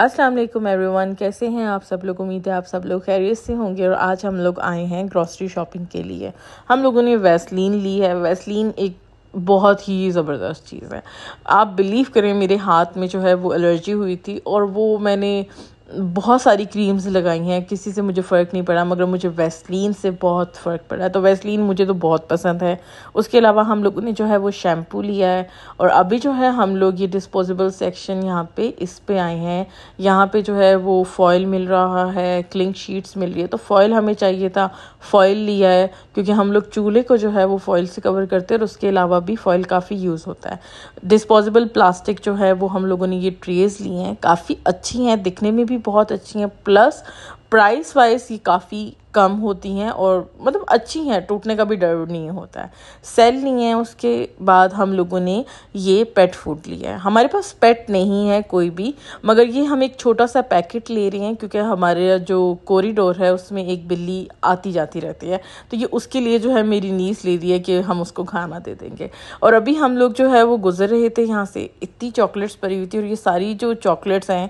अस्सलाम वालेकुम एवरीवन कैसे हैं आप सब लोग उम्मीद है आप सब लोग खैरियत से होंगे और आज हम लोग आए हैं ग्रॉसरी शॉपिंग के लिए हम लोगों ने वैसलीन ली है वैसलीन एक बहुत ही ज़बरदस्त चीज़ है आप बिलीव करें मेरे हाथ में जो है वो एलर्जी हुई थी और वो मैंने बहुत सारी क्रीम्स लगाई हैं किसी से मुझे फ़र्क नहीं पड़ा मगर मुझे वेस्लिन से बहुत फ़र्क पड़ा तो वेस्लिन मुझे तो बहुत पसंद है उसके अलावा हम लोगों ने जो है वो शैम्पू लिया है और अभी जो है हम लोग ये डिस्पोजेबल सेक्शन यहाँ पे इस पे आए हैं यहाँ पे जो है वो फॉयल मिल रहा है क्लिंग शीट्स मिल रही है तो फॉयल हमें चाहिए था फॉयल लिया है क्योंकि हम लोग चूल्हे को जो है वो फॉयल से कवर करते हैं और उसके अलावा भी फॉयल काफ़ी यूज़ होता है डिस्पोजेबल प्लास्टिक जो है वो हम लोगों ने ये ट्रेज़ ली हैं काफ़ी अच्छी हैं दिखने में भी भी बहुत अच्छी हैं प्लस प्राइस वाइज ये काफ़ी कम होती हैं और मतलब अच्छी हैं टूटने का भी डर नहीं होता है सेल नहीं है उसके बाद हम लोगों ने ये पेट फूड लिया है हमारे पास पेट नहीं है कोई भी मगर ये हम एक छोटा सा पैकेट ले रहे हैं क्योंकि हमारे जो कॉरिडोर है उसमें एक बिल्ली आती जाती रहती है तो ये उसके लिए जो है मेरी नीस ले रही है कि हम उसको खाना दे देंगे और अभी हम लोग जो है वो गुजर रहे थे यहाँ से इतनी चॉकलेट्स परी हुई थी और ये सारी जो चॉकलेट्स हैं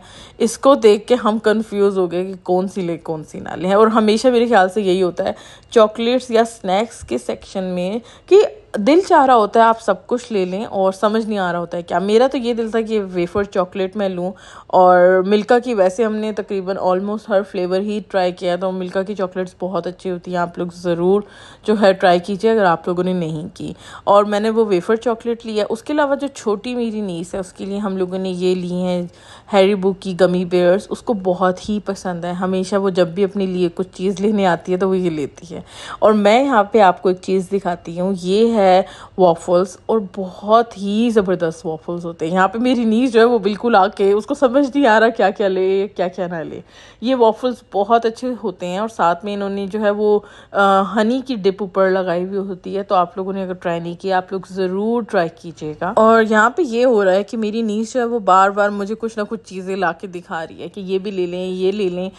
इसको देख के हम कन्फ्यूज़ हो गए कि कौन सी लिए कौन सी ना लें और हमेशा मेरे ख्याल से यही होता है चॉकलेट्स या स्नैक्स के सेक्शन में कि दिल चाह रहा होता है आप सब कुछ ले लें और समझ नहीं आ रहा होता है क्या मेरा तो ये दिल था कि वेफर चॉकलेट मैं लूँ और मिल्का की वैसे हमने तकरीबन ऑलमोस्ट हर फ्लेवर ही ट्राई किया तो मिल्का की चॉकलेट्स बहुत अच्छी होती हैं आप लोग ज़रूर जो है ट्राई कीजिए अगर आप लोगों ने नहीं की और मैंने वो वेफर चॉकलेट लिया उसके अलावा जो छोटी मेरी नीस है उसके लिए हम लोगों ने ये ली हैं हैरीबू की गमी बेयर्स उसको बहुत ही पसंद है हमेशा वो जब भी अपने लिए कुछ चीज़ लेने आती है तो वो ये लेती है और मैं यहाँ पर आपको एक चीज़ दिखाती हूँ ये है है वॉफल्स और बहुत ही ज़बरदस्त वॉफल्स होते हैं यहाँ पे मेरी नीज जो है वो बिल्कुल आके उसको समझ नहीं आ रहा क्या क्या ले क्या क्या ना ले ये वॉफल्स बहुत अच्छे होते हैं और साथ में इन्होंने जो है वो आ, हनी की डिप ऊपर लगाई हुई होती है तो आप लोगों ने अगर ट्राई नहीं किया आप लोग ज़रूर ट्राई कीजिएगा और यहाँ पर ये हो रहा है कि मेरी नीज जो है वो बार बार मुझे कुछ ना कुछ चीज़ें ला दिखा रही है कि ये भी ले लें ये ले लें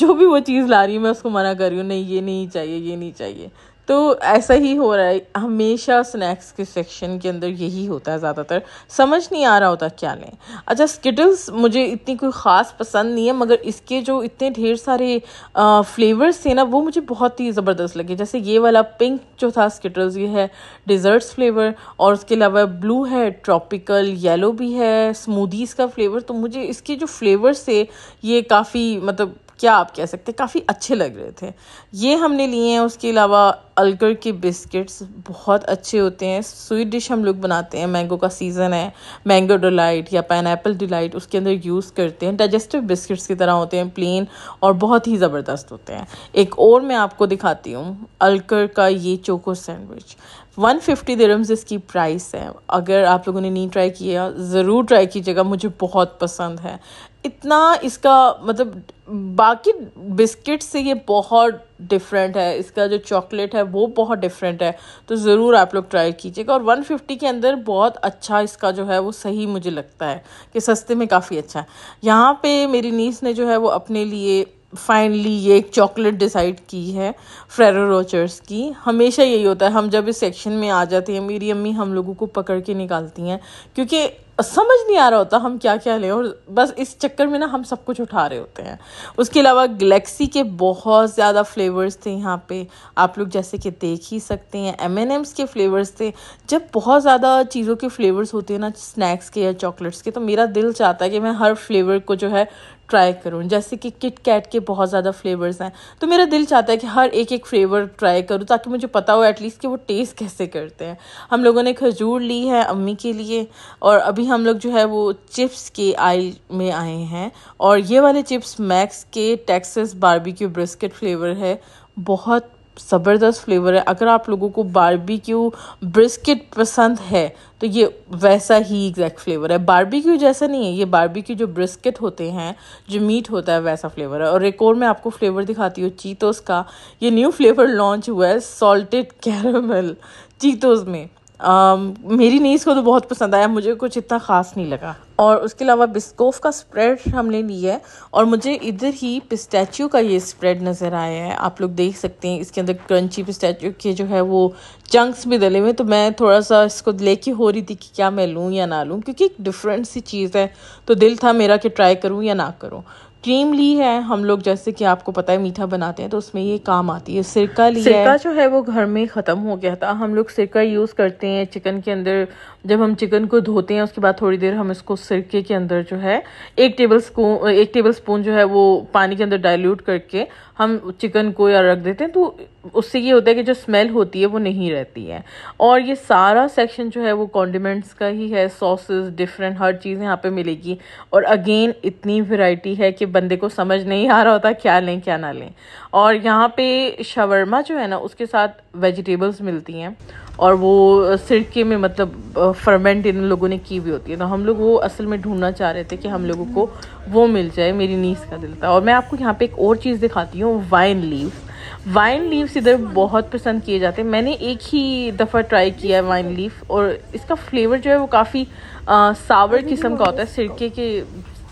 जो भी वो चीज़ ला रही है मैं उसको मना कर रही हूँ नहीं ये नहीं चाहिए ये नहीं चाहिए तो ऐसा ही हो रहा है हमेशा स्नैक्स के सेक्शन के अंदर यही होता है ज़्यादातर समझ नहीं आ रहा होता क्या लें अच्छा स्किटल्स मुझे इतनी कोई ख़ास पसंद नहीं है मगर इसके जो इतने ढेर सारे फ्लेवर्स थे ना वो मुझे बहुत ही ज़बरदस्त लगे जैसे ये वाला पिंक जो था स्किटल्स ये है डिज़र्ट्स फ्लेवर और उसके अलावा ब्लू है ट्रॉपिकल येलो भी है स्मूदीज़ का फ्लेवर तो मुझे इसके जो फ्लेवर्स थे ये काफ़ी मतलब क्या आप कह सकते हैं काफ़ी अच्छे लग रहे थे ये हमने लिए हैं उसके अलावा अलगर के बिस्किट्स बहुत अच्छे होते हैं स्वीट डिश हम लोग बनाते हैं मैंगो का सीज़न है मैंगो डिलाइट या ऐपल डिलाइट उसके अंदर यूज़ करते हैं डाइजेस्टिव बिस्किट्स की तरह होते हैं प्लेन और बहुत ही ज़बरदस्त होते हैं एक और मैं आपको दिखाती हूँ अलकर का ये चोको सैंडविच 150 फिफ्टी दिरम्स इसकी प्राइस है अगर आप लोगों ने नहीं ट्राई किया ज़रूर ट्राई कीजिएगा मुझे बहुत पसंद है इतना इसका मतलब बाकी बिस्किट से ये बहुत डिफरेंट है इसका जो चॉकलेट है वो बहुत डिफरेंट है तो ज़रूर आप लोग ट्राई कीजिएगा और 150 के अंदर बहुत अच्छा इसका जो है वो सही मुझे लगता है कि सस्ते में काफ़ी अच्छा है यहाँ पे मेरी नीस ने जो है वो अपने लिए फाइनली ये एक चॉकलेट डिसाइड की है फ्रेरो रोचर्स की हमेशा यही होता है हम जब इस सेक्शन में आ जाते हैं मेरी अम्मी हम लोगों को पकड़ के निकालती हैं क्योंकि समझ नहीं आ रहा होता हम क्या क्या ले और बस इस चक्कर में ना हम सब कुछ उठा रहे होते हैं उसके अलावा गलेक्सी के बहुत ज़्यादा फ्लेवर्स थे यहाँ पे आप लोग जैसे कि देख ही सकते हैं एम एन एम्स के फ्लेवर्स थे जब बहुत ज़्यादा चीज़ों के फ्लेवर्स होते हैं ना स्नैक्स के या चॉकलेट्स के तो मेरा दिल चाहता है कि मैं हर फ्लेवर को जो है ट्राई करूँ जैसे कि किट कैट के बहुत ज़्यादा फ्लेवर्स हैं तो मेरा दिल चाहता है कि हर एक एक फ्लेवर ट्राई करूँ ताकि मुझे पता हो एटलीस्ट कि वो टेस्ट कैसे करते हैं हम लोगों ने खजूर ली है अम्मी के लिए और अभी हम लोग जो है वो चिप्स के आई में आए हैं और ये वाले चिप्स मैक्स के टेक्सस बारबेक्यू ब्रिस्किट फ्लेवर है बहुत ज़बरदस्त फ्लेवर है अगर आप लोगों को बारबेक्यू ब्रिस्किट पसंद है तो ये वैसा ही एग्जैक्ट फ्लेवर है बारबेक्यू जैसा नहीं है ये बारबेक्यू जो ब्रिस्किट होते हैं जो मीट होता है वैसा फ्लेवर है और एक और मैं आपको फ्लेवर दिखाती हूँ चीतोस का ये न्यू फ्लेवर लॉन्च हुआ है सॉल्टेड कैरमल चीतोस में Um, मेरी नीस को तो बहुत पसंद आया मुझे कुछ इतना ख़ास नहीं लगा और उसके अलावा बिस्कोफ का स्प्रेड हमने लिया है और मुझे इधर ही पिस्टैचू का ये स्प्रेड नज़र आया है आप लोग देख सकते हैं इसके अंदर क्रंची पिस्टैचू के जो है वो चंक्स भी डले हुए तो मैं थोड़ा सा इसको लेके हो रही थी कि क्या मैं लूँ या ना लूँ क्योंकि एक डिफरेंट सी चीज़ है तो दिल था मेरा कि ट्राई करूँ या ना करूँ क्रीम ली है हम लोग जैसे कि आपको पता है मीठा बनाते हैं तो उसमें ये काम आती है सिरका ली सिरका है। जो है वो घर में ख़त्म हो गया था हम लोग सिरका यूज़ करते हैं चिकन के अंदर जब हम चिकन को धोते हैं उसके बाद थोड़ी देर हम इसको सिरके के अंदर जो है एक टेबल स्पून एक टेबल स्पून जो है वो पानी के अंदर डायल्यूट करके हम चिकन को या रख देते हैं तो उससे ये होता है कि जो स्मेल होती है वो नहीं रहती है और ये सारा सेक्शन जो है वो कॉन्डिमेंट्स का ही है सॉसेस डिफरेंट हर चीज़ यहाँ पे मिलेगी और अगेन इतनी वैरायटी है कि बंदे को समझ नहीं आ रहा होता क्या लें क्या ना लें और यहाँ पे शवरमा जो है ना उसके साथ वेजिटेबल्स मिलती हैं और वो सिरके में मतलब फर्मेंट इन लोगों ने की हुई होती है तो हम लोग वो असल में ढूंढना चाह रहे थे कि हम लोगों को वो मिल जाए मेरी नीस का दिल था और मैं आपको यहाँ पे एक और चीज़ दिखाती हूँ वाइन लीव्स वाइन लीव्स इधर बहुत पसंद किए जाते हैं मैंने एक ही दफ़ा ट्राई किया है वाइन लीफ और इसका फ्लेवर जो है वो काफ़ी सावर किस्म का होता है सिरके के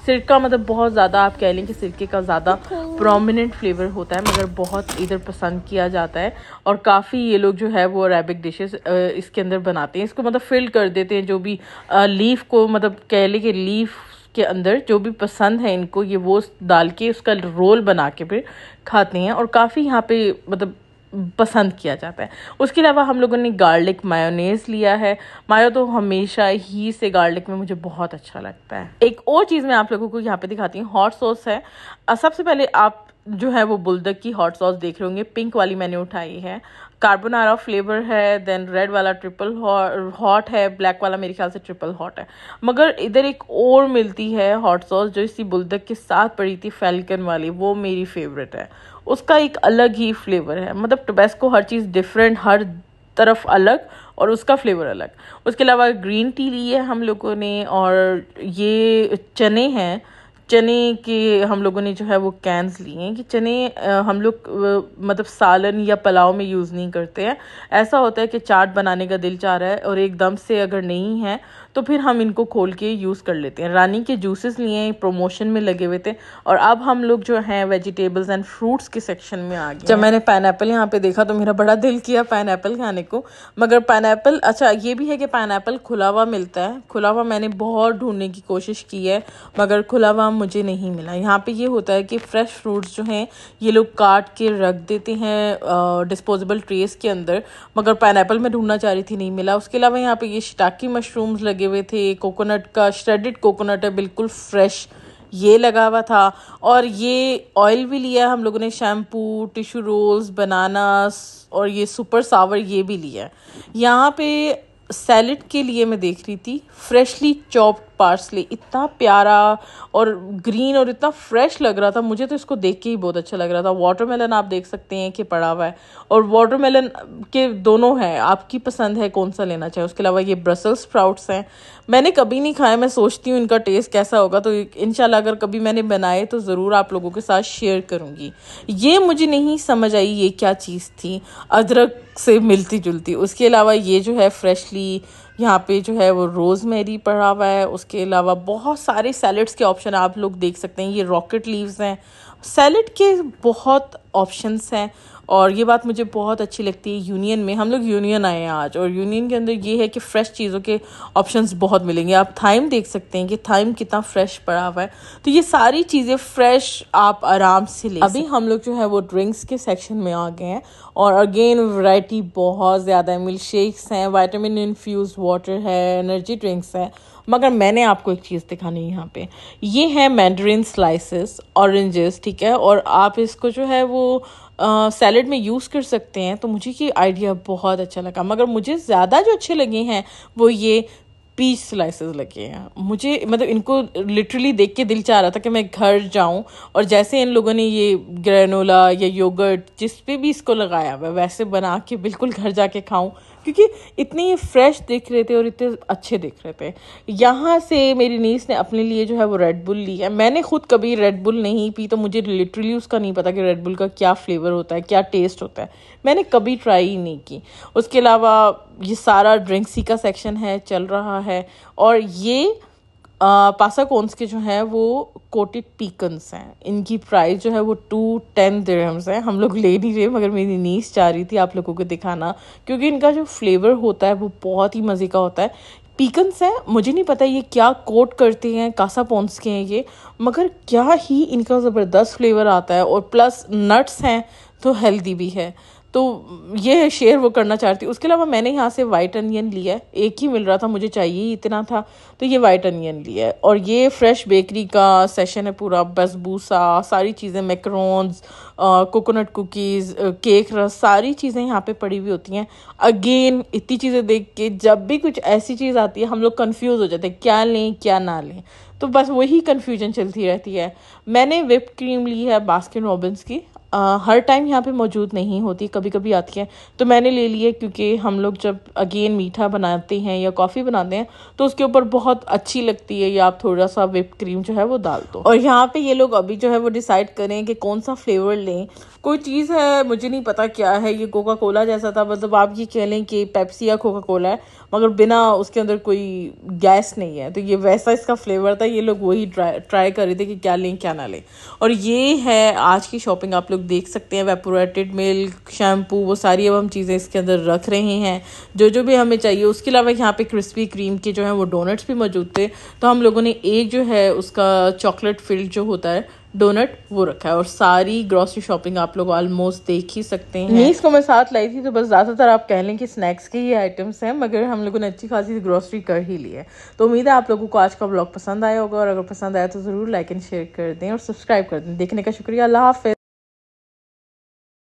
सिरका मतलब बहुत ज़्यादा आप कह लें कि सिरके का ज़्यादा प्रोमिनेंट फ्लेवर होता है मगर बहुत इधर पसंद किया जाता है और काफ़ी ये लोग जो है वो अरेबिक डिशेस इसके अंदर बनाते हैं इसको मतलब फिल कर देते हैं जो भी लीफ को मतलब कह लें कि लीफ के अंदर जो भी पसंद है इनको ये वो डाल के उसका रोल बना के फिर खाते हैं और काफ़ी यहाँ पे मतलब पसंद किया जाता है उसके अलावा हम लोगों ने गार्लिक मायोनेज लिया है मायो तो हमेशा ही से गार्लिक में मुझे बहुत अच्छा लगता है एक और चीज़ मैं आप लोगों को यहाँ पे दिखाती हूँ हॉट सॉस है सबसे पहले आप जो है वो बुलदक की हॉट सॉस देख रहे होंगे पिंक वाली मैंने उठाई है कार्बोनारा फ्लेवर है देन रेड वाला ट्रिपल हॉट है ब्लैक वाला मेरे ख्याल से ट्रिपल हॉट है मगर इधर एक और मिलती है हॉट सॉस जो इसी बुलदक के साथ पड़ी थी फैलकन वाली वो मेरी फेवरेट है उसका एक अलग ही फ्लेवर है मतलब टोबेस्को हर चीज़ डिफरेंट हर तरफ अलग और उसका फ्लेवर अलग उसके अलावा ग्रीन टी ली है हम लोगों ने और ये चने हैं चने के हम लोगों ने जो है वो कैंस लिए हैं कि चने हम लोग मतलब सालन या पलाव में यूज़ नहीं करते हैं ऐसा होता है कि चाट बनाने का दिल चाह रहा है और एकदम से अगर नहीं है तो फिर हम इनको खोल के यूज़ कर लेते हैं रानी के जूसेस लिए प्रोमोशन में लगे हुए थे और अब हम लोग जो हैं वेजिटेबल्स एंड फ्रूट्स के सेक्शन में आ गए जब मैंने पाइन यहाँ पे देखा तो मेरा बड़ा दिल किया पाइन खाने को मगर पाइन अच्छा ये भी है कि पाइन खुला हुआ मिलता है खुला हुआ मैंने बहुत ढूंढने की कोशिश की है मगर खुला हुआ मुझे नहीं मिला यहाँ पे ये होता है कि फ्रेश फ्रूट्स जो हैं ये लोग काट के रख देते हैं डिस्पोजेबल ट्रेस के अंदर मगर पाइन मैं ढूंढना चाह रही थी नहीं मिला उसके अलावा यहाँ पे ये शिटाकी मशरूम्स लगे लगे हुए थे कोकोनट का श्रेडेड कोकोनट है बिल्कुल फ्रेश ये लगा हुआ था और ये ऑयल भी लिया हम लोगों ने शैम्पू टिश्यू रोल्स बनानास और ये सुपर सावर ये भी लिया यहाँ पे सैलड के लिए मैं देख रही थी फ्रेशली चॉप्ड पार्सले इतना प्यारा और ग्रीन और इतना फ्रेश लग रहा था मुझे तो इसको देख के ही बहुत अच्छा लग रहा था वाटरमेलन आप देख सकते हैं कि पड़ा हुआ है और वाटरमेलन के दोनों हैं आपकी पसंद है कौन सा लेना चाहिए उसके अलावा ये ब्रसल्स स्प्राउट्स हैं मैंने कभी नहीं खाया मैं सोचती हूँ इनका टेस्ट कैसा होगा तो इन अगर कभी मैंने बनाए तो ज़रूर आप लोगों के साथ शेयर करूँगी ये मुझे नहीं समझ आई ये क्या चीज़ थी अदरक से मिलती जुलती उसके अलावा ये जो है फ्रेशली यहाँ पे जो है वो रोज़मेरी पड़ा हुआ है उसके अलावा बहुत सारे सैलड्स के ऑप्शन आप लोग देख सकते हैं ये रॉकेट लीव्स हैं सैलड के बहुत ऑप्शंस हैं और ये बात मुझे बहुत अच्छी लगती है यूनियन में हम लोग यूनियन आए हैं आज और यूनियन के अंदर ये है कि फ़्रेश चीज़ों के ऑप्शंस बहुत मिलेंगे आप थाइम देख सकते हैं कि थाइम कितना फ़्रेश पड़ा हुआ है तो ये सारी चीज़ें फ़्रेश आप आराम से ले अभी हम लोग जो है वो ड्रिंक्स के सेक्शन में आ गए हैं और अगेन वैरायटी बहुत ज़्यादा है मिल्क शेक्स हैं वाइटामिन इन्फ्यूज़ वाटर है एनर्जी ड्रिंक्स हैं मगर मैंने आपको एक चीज़ दिखानी है यहाँ पे ये है मैंड्रीन स्लाइसेस ऑरेंजेस ठीक है और आप इसको जो है वो सैलड uh, में यूज़ कर सकते हैं तो मुझे ये आइडिया बहुत अच्छा लगा मगर मुझे ज़्यादा जो अच्छे लगे हैं वो ये पीच स्लाइसेस लगे हैं मुझे मतलब इनको लिटरली देख के दिल चाह रहा था कि मैं घर जाऊं और जैसे इन लोगों ने ये ग्रेनोला या योगर्ट जिस पे भी इसको लगाया हुआ वैसे बना के बिल्कुल घर जाके खाऊं क्योंकि इतने फ्रेश दिख रहे थे और इतने अच्छे दिख रहे थे यहाँ से मेरी नीस ने अपने लिए जो है वो रेड बुल ली है मैंने खुद कभी रेड बुल नहीं पी तो मुझे लिटरली उसका नहीं पता कि रेड बुल का क्या फ्लेवर होता है क्या टेस्ट होता है मैंने कभी ट्राई ही नहीं की उसके अलावा ये सारा ड्रिंक्स ही का सेक्शन है चल रहा है और ये पासाकोन्स के जो हैं वो कोटेड पीकन्स हैं इनकी प्राइस जो है वो टू टेन दिरहम्स हैं हम लोग ले नहीं रहे मगर मेरी नीस चाह रही थी आप लोगों को दिखाना क्योंकि इनका जो फ्लेवर होता है वो बहुत ही मज़े का होता है पीकन्स हैं मुझे नहीं पता ये क्या कोट करते हैं कासा पोन्स के हैं ये मगर क्या ही इनका ज़बरदस्त फ्लेवर आता है और प्लस नट्स हैं तो हेल्दी भी है तो ये है शेयर वो करना चाहती हूँ उसके अलावा मैंने यहाँ से वाइट अनियन लिया है एक ही मिल रहा था मुझे चाहिए ही इतना था तो ये वाइट अनियन लिया है और ये फ्रेश बेकरी का सेशन है पूरा बसबूसा सारी चीज़ें मैक्रोन्स कोकोनट कुकीज़ केक रस सारी चीज़ें यहाँ पे पड़ी हुई होती हैं अगेन इतनी चीज़ें देख के जब भी कुछ ऐसी चीज़ आती है हम लोग कन्फ्यूज़ हो जाते हैं क्या लें क्या ना लें तो बस वही कन्फ्यूजन चलती रहती है मैंने विप क्रीम ली है बास्किन रॉबिन्स की आ, हर टाइम यहाँ पे मौजूद नहीं होती कभी कभी आती है तो मैंने ले लिए क्योंकि हम लोग जब अगेन मीठा बनाते हैं या कॉफ़ी बनाते हैं तो उसके ऊपर बहुत अच्छी लगती है या आप थोड़ा सा विप क्रीम जो है वो डाल दो और यहाँ पे ये लोग अभी जो है वो डिसाइड करें कि कौन सा फ्लेवर लें कोई चीज़ है मुझे नहीं पता क्या है ये कोका कोला जैसा था मतलब आप ये कह लें कि पैप्सी या कोका कोला है मगर बिना उसके अंदर कोई गैस नहीं है तो ये वैसा इसका फ्लेवर था ये लोग वही ट्राई ट्राई कर रहे थे कि क्या लें क्या ना लें और ये है आज की शॉपिंग आप लोग लोग देख सकते हैं वेपोरेटेड मिल्क शैम्पू वो सारी अब हम चीज़ें इसके अंदर रख रहे हैं जो जो भी हमें चाहिए उसके अलावा यहाँ पे क्रिस्पी क्रीम के जो है वो डोनट्स भी मौजूद थे तो हम लोगों ने एक जो है उसका चॉकलेट फिल्ड जो होता है डोनट वो रखा है और सारी ग्रॉसरी शॉपिंग आप लोग ऑलमोस्ट देख ही सकते हैं नीस को मैं साथ लाई थी तो बस ज़्यादातर आप कह लें कि स्नैक्स के ही आइटम्स हैं मगर हम लोगों ने अच्छी खासी ग्रॉसरी कर ही ली है तो उम्मीद है आप लोगों को आज का ब्लॉग पसंद आया होगा और अगर पसंद आया तो ज़रूर लाइक एंड शेयर कर दें और सब्सक्राइब कर दें देखने का शुक्रिया अल्लाह हाफि